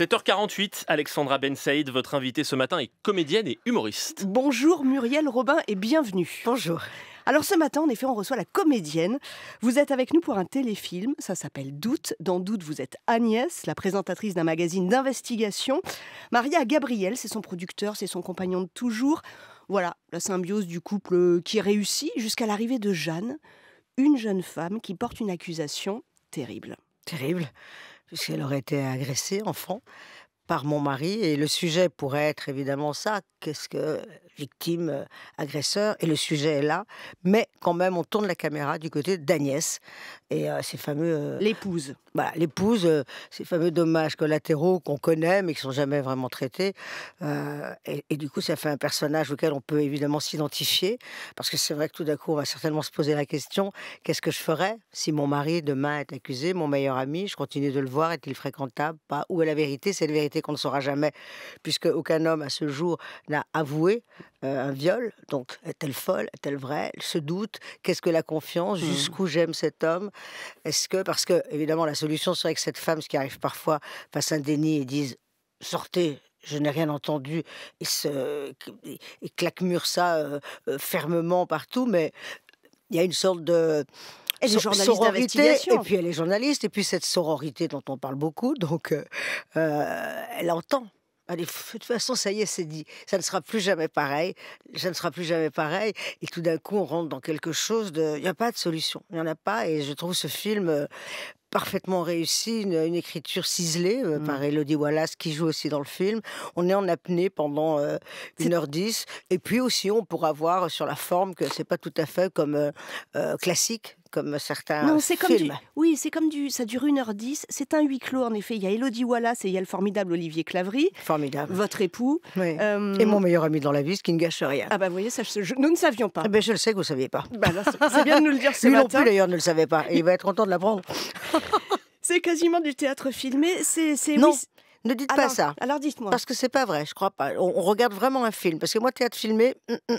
7h48, Alexandra Ben votre invitée ce matin est comédienne et humoriste. Bonjour Muriel Robin et bienvenue. Bonjour. Alors ce matin, en effet, on reçoit la comédienne. Vous êtes avec nous pour un téléfilm, ça s'appelle Doute. Dans Doute, vous êtes Agnès, la présentatrice d'un magazine d'investigation. Maria Gabriel, c'est son producteur, c'est son compagnon de toujours. Voilà, la symbiose du couple euh, qui réussit jusqu'à l'arrivée de Jeanne, une jeune femme qui porte une accusation terrible. Terrible puisqu'elle aurait été agressée enfant par mon mari. Et le sujet pourrait être évidemment ça. Qu'est-ce que victime, euh, agresseur, et le sujet est là. Mais quand même, on tourne la caméra du côté d'Agnès et ses euh, fameux. l'épouse. Voilà, l'épouse, ces fameux dommages collatéraux qu'on connaît mais qui sont jamais vraiment traités. Euh, et, du coup, ça fait un personnage auquel on peut évidemment s'identifier parce que c'est vrai que tout d'un coup, on va certainement se poser la question qu'est-ce que je ferais si mon mari demain est accusé, mon meilleur ami, je continue de le voir, est-il fréquentable Pas. Où est la vérité C'est une vérité qu'on ne saura jamais puisque aucun homme à ce jour n'a avoué euh, un viol, donc est-elle folle, est-elle vraie Elle se doute, qu'est-ce que la confiance, mmh. jusqu'où j'aime cet homme Est-ce que, parce que évidemment la solution serait que cette femme, ce qui arrive parfois, fasse un déni et dise sortez, je n'ai rien entendu, et, se, et ça euh, euh, fermement partout, mais il y a une sorte de... Elle journaliste Et puis elle est journaliste, et puis cette sororité dont on parle beaucoup, donc elle entend Allez, de toute façon, ça y est, c'est dit. Ça ne sera plus jamais pareil. Ça ne sera plus jamais pareil. Et tout d'un coup, on rentre dans quelque chose de. Il n'y a pas de solution. Il n'y en a pas. Et je trouve ce film euh, parfaitement réussi, une, écriture ciselée euh, mmh. par Elodie Wallace qui joue aussi dans le film. On est en apnée pendant 1h10 euh, et puis aussi on pourra voir sur la forme que c'est pas tout à fait comme classique comme certains non, c'est Comme du, oui, c'est comme du. Ça dure 1h10. C'est un huis clos, en effet. Il y a Elodie Wallace et il y a le formidable Olivier Clavry. Formidable. Votre époux. Euh, et mon meilleur ami dans la vie, ce qui ne gâche rien. Ah, bah, vous voyez, ça, nous ne savions pas. Eh ben, je le sais que vous ne saviez pas. Bah, c'est bien de nous le dire ce Lui non plus, d'ailleurs, ne le savait pas. il va être content de l'apprendre. c'est quasiment du théâtre filmé. C'est. Non. ne dites pas ça. Alors dites-moi. Parce que c'est pas vrai, je crois pas. On, regarde vraiment un film. Parce que moi, théâtre filmé, hum, hum,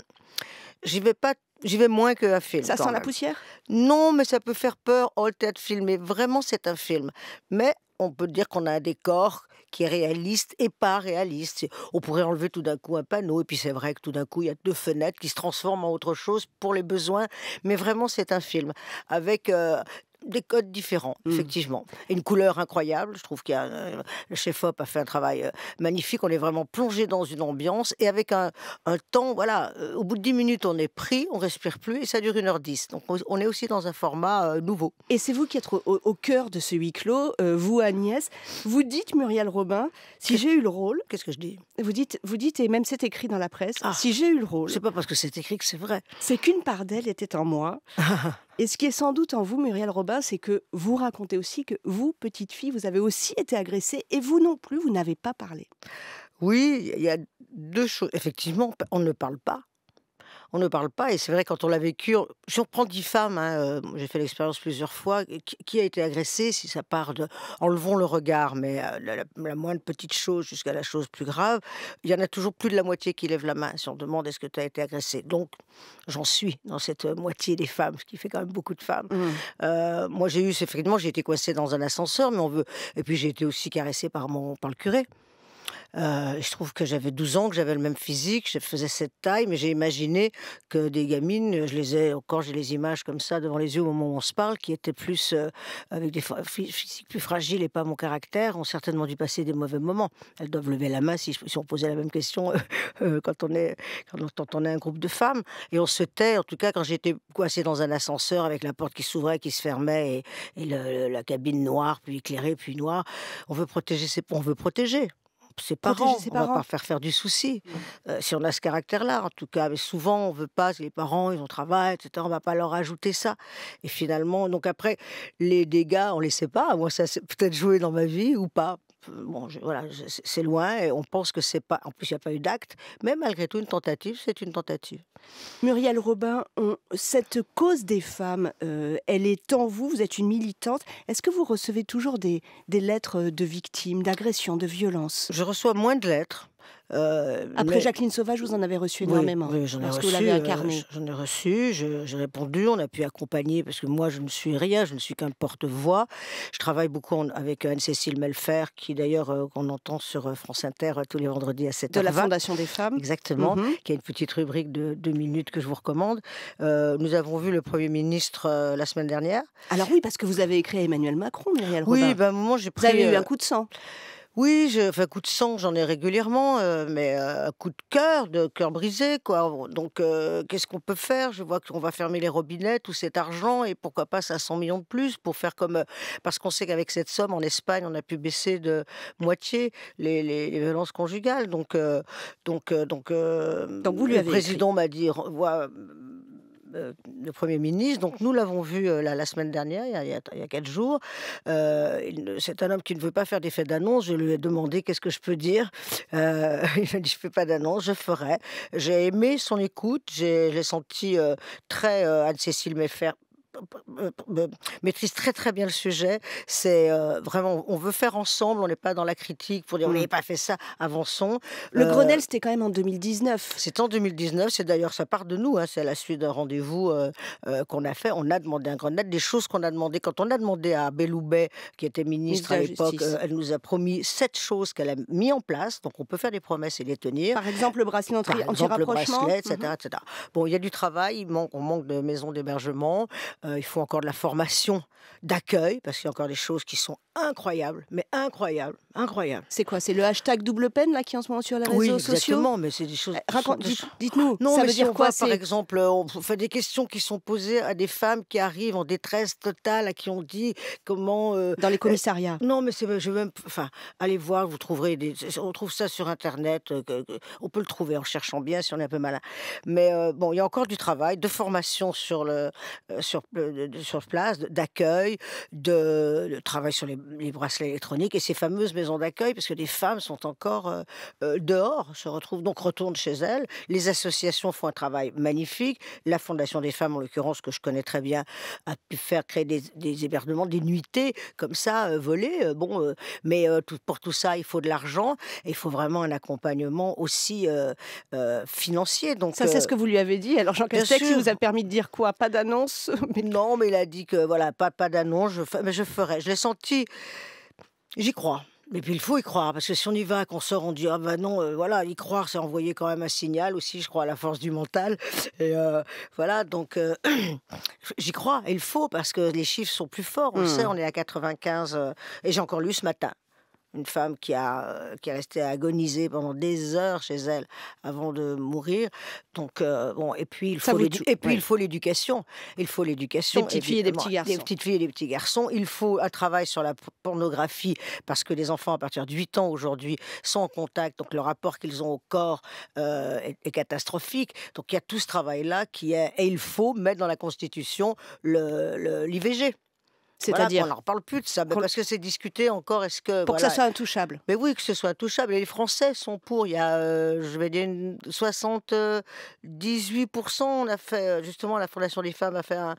j'y vais pas J'y vais moins que qu'un film. Ça sent la poussière Non, mais ça peut faire peur. au le théâtre filmé, vraiment, c'est un film. Mais on peut dire qu'on a un décor qui est réaliste et pas réaliste. On pourrait enlever tout d'un coup un panneau, et puis c'est vrai que tout d'un coup, il y a deux fenêtres qui se transforment en autre chose pour les besoins. Mais vraiment, c'est un film avec euh, des codes différents, mmh. effectivement. une couleur incroyable. Je trouve que euh, le chef Hop a fait un travail euh, magnifique. On est vraiment plongé dans une ambiance et avec un, temps, voilà, euh, au bout de 10 minutes, on est pris, on respire plus et ça dure 1 heure 10 Donc on est aussi dans un format nouveau. Et c'est vous qui êtes au, cœur de ce huis clos, vous, Agnès. Vous dites, Muriel Robin, si j'ai eu le rôle. Qu'est-ce que je dis vous dites, vous dites, et même c'est écrit dans la presse, ah. si j'ai eu le rôle. C'est pas parce que c'est écrit que c'est vrai. C'est qu'une part d'elle était en moi. Et ce qui est sans doute en vous, Muriel Robin, c'est que vous racontez aussi que vous, petite fille, vous avez aussi été agressée et vous non plus, vous n'avez pas parlé. Oui, il y a deux choses. Effectivement, on ne parle pas on ne parle pas. Et c'est vrai, quand on l'a vécu, je dix femmes, hein, euh, j'ai fait l'expérience plusieurs fois, qui, a été agressée, si ça part de enlevons le regard, mais euh, la, moindre petite chose jusqu'à la chose plus grave, il y en a toujours plus de la moitié qui lève la main si on demande est-ce que tu as été agressée. Donc, j'en suis dans cette euh, moitié des femmes, ce qui fait quand même beaucoup de femmes. Mmh. moi, j'ai eu, ces effectivement, j'ai été coincée dans un ascenseur, mais on veut. Et puis, j'ai été aussi caressée par, mon, par le curé. Euh, je trouve que j'avais 12 ans, que j'avais le même physique, je faisais cette taille, mais j'ai imaginé que des gamines, je les ai, encore, j'ai les images comme ça devant les yeux au moment où on se parle, qui étaient plus euh, avec des physiques plus fragiles et pas mon caractère, ont certainement dû passer des mauvais moments. Elles doivent lever la main si, on posait la même question euh, quand, on est, quand on est un groupe de femmes. Et on se tait, en tout cas, quand j'étais coincée dans un ascenseur avec la porte qui s'ouvrait, qui se fermait et, la cabine noire, puis éclairée, puis noire. On veut protéger, ses, on veut protéger ses parents. on va pas faire faire du souci. Mmh. Euh, si on a ce caractère-là, en tout cas. souvent, on veut pas, les parents, ils ont travail, etc. On va pas leur ajouter ça. Et finalement, donc après, les dégâts, on les sait pas. Moi, ça s'est peut-être joué dans ma vie ou pas bon, voilà, c'est loin et on pense que c'est pas. En plus, il n'y a pas eu d'acte, mais malgré tout, une tentative, c'est une tentative. Muriel Robin, cette cause des femmes, euh, elle est en vous. Vous êtes une militante. Est-ce que vous recevez toujours des, des lettres euh, de victimes, d'agressions, de violences Je reçois moins de lettres. Euh, Après Jacqueline Sauvage, vous en avez reçu énormément. Oui, parce Que vous l'avez euh, incarné. j'en ai reçu, j'ai répondu, on a pu accompagner, parce que moi je ne suis rien, je ne suis qu'un porte-voix. Je travaille beaucoup avec euh, Anne-Cécile Melfer, qui d'ailleurs qu'on on entend sur France Inter tous les vendredis à 7h. De la Fondation des Femmes. Exactement, mhm. qui a une petite rubrique de deux minutes que je vous recommande. nous avons vu le Premier ministre la semaine dernière. Alors oui, parce que vous avez écrit à Emmanuel Macron, Muriel Robin. Oui, ben, moment j'ai pris. Vous avez eu un coup de sang. Oui, je, enfin, coup de sang, j'en ai régulièrement, euh, mais un euh, coup de cœur, de cœur brisé, quoi. Donc, euh, qu'est-ce qu'on peut faire Je vois qu'on va fermer les robinets, tout cet argent, et pourquoi pas 500 millions de plus pour faire comme. parce qu'on sait qu'avec cette somme, en Espagne, on a pu baisser de moitié les, violences conjugales. Donc, donc, donc, donc vous le président m'a dit, euh, le Premier ministre, donc nous l'avons vu euh, la, semaine dernière, il y a, il quatre jours, euh, c'est un homme qui ne veut pas faire des faits d'annonce. Je lui ai demandé qu'est-ce que je peux dire. il m'a dit je ne fais pas d'annonce, je ferai. J'ai aimé son écoute, j'ai senti très Anne-Cécile Méfer maîtrise très très bien le sujet. C'est euh, vraiment, on veut faire ensemble, on n'est pas dans la critique pour dire on mm. n'avait pas fait ça, avançons. Le euh, Grenelle, c'était quand même en 2019. C'est en 2019, c'est d'ailleurs, ça part de nous, hein, c'est à la suite d'un rendez-vous euh, qu'on a fait. On a demandé un Grenelle, des choses qu'on a demandé. Quand on a demandé à Belloubet, qui était ministre à l'époque, elle nous a promis sept choses qu'elle a mis en place, donc on peut faire des promesses et les tenir. Par exemple, le bracelet rapprochement le etc., etc., mm-hmm. Bon, il y a du travail, on manque de maisons d'hébergement. Euh, il faut encore de la formation d'accueil, parce qu'il y a encore des choses qui sont incroyables, mais incroyables, incroyables. C'est quoi C'est le hashtag double peine là qui est en ce moment sur les réseaux sociaux oui, exactement, mais c'est des choses. Eh, dites, nous ah, ça veut dire quoi Par exemple, euh, on fait des questions qui sont posées à des femmes qui arrivent en détresse totale, à qui on dit comment. Euh, Dans les commissariats. non, mais c'est je vais même. Enfin, allez voir, vous trouverez. on trouve ça sur internet. on peut le trouver en cherchant bien si on est un peu malin. Mais bon, il y a encore du travail, de formation sur le sur le sur place, d'accueil, de, travail sur les, bracelets électroniques et ces fameuses maisons d'accueil, parce que des femmes sont encore euh, euh, dehors, se retrouvent donc retournent chez elles. Les associations font un travail magnifique. La Fondation des femmes, en l'occurrence, que je connais très bien, a pu faire créer des, des hébergements, des nuitées comme ça, voler euh, volées. bon, mais pour tout ça, il faut de l'argent et il faut vraiment un accompagnement aussi financier. Donc, ça, c'est ce que vous lui avez dit. Alors, Jean Castex, il vous a permis de dire quoi Pas d'annonce, non, mais il a dit que voilà, pas, pas d'annonce, je, mais je ferai. Je l'ai senti, j'y crois. Mais puis il faut y croire, parce que si on y va, qu'on sort, on dit ah ben non, euh, voilà, y croire, c'est envoyer quand même un signal aussi, je crois, à la force du mental. Et euh, voilà, donc euh, j'y crois, il faut, parce que les chiffres sont plus forts, on le sait, hmm. on est à 95, et j'ai encore lu ce matin, une femme qui a euh, qui est restée agonisée pendant des heures chez elle avant de mourir. Donc euh, bon et puis il faut et puis il faut l'éducation, il faut l'éducation des petites filles et des petits garçons. filles petits garçons, il faut un travail sur la pornographie parce que les enfants à partir de 8 ans aujourd'hui sont en contact donc le rapport qu'ils ont au corps euh, est, catastrophique. Donc il y a tout ce travail là qui est et il faut mettre dans la constitution le l'IVG. C'est-à-dire On n'en parle plus de ça, parce que c'est discuté encore. Est-ce que pour que ça soit intouchable Mais oui, que ce soit intouchable. Et les Français sont pour. Il y a, euh, je vais dire, 78%. On a fait euh, justement la Fondation des femmes a fait un,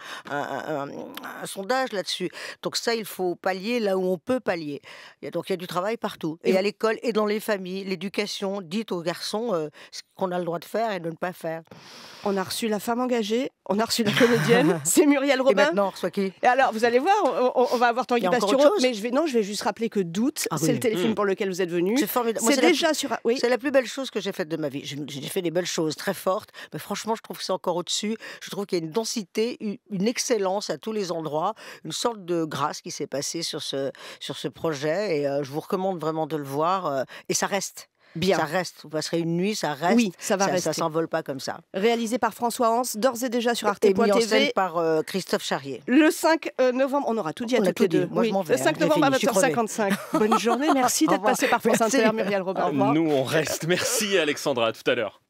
sondage là-dessus. Donc ça, il faut pallier là où on peut pallier. Donc il y a du travail partout, et, à l'école, et dans les familles, l'éducation dites aux garçons euh, ce qu'on a le droit de faire et de ne pas faire. On a reçu la femme engagée on a reçu la comédienne, c'est Muriel Robin. Et maintenant, reçoit qui Et alors, vous allez voir, on, va avoir Tanguy Pastureau, mais je vais non, je vais juste rappeler que Doute, ah c'est le téléfilm mm. pour lequel vous êtes venu. C'est déjà la, C'est la plus belle chose que j'ai faite de ma vie. J'ai fait des belles choses très fortes, mais franchement, je trouve que c'est encore au-dessus. Je trouve qu'il y a une densité, une, excellence à tous les endroits, une sorte de grâce qui s'est passée sur ce sur ce projet. Et euh, je vous recommande vraiment de le voir. Euh, et ça reste. Bien. Ça reste, vous passerez une nuit, ça reste. Oui, ça va rester. Ça s'envole pas comme ça. Réalisé par François Hans, d'ores et déjà sur arte.tv. Et mis en scène par euh, Christophe Charrier. Le 5 euh, novembre, on aura tout dit à toutes les deux. Moi, je vais. Le 5 hein. novembre à 20h55. Bonne journée, merci d'être passé par France Inter, Muriel Robert. Nous, on reste. Merci Alexandra, à tout à l'heure.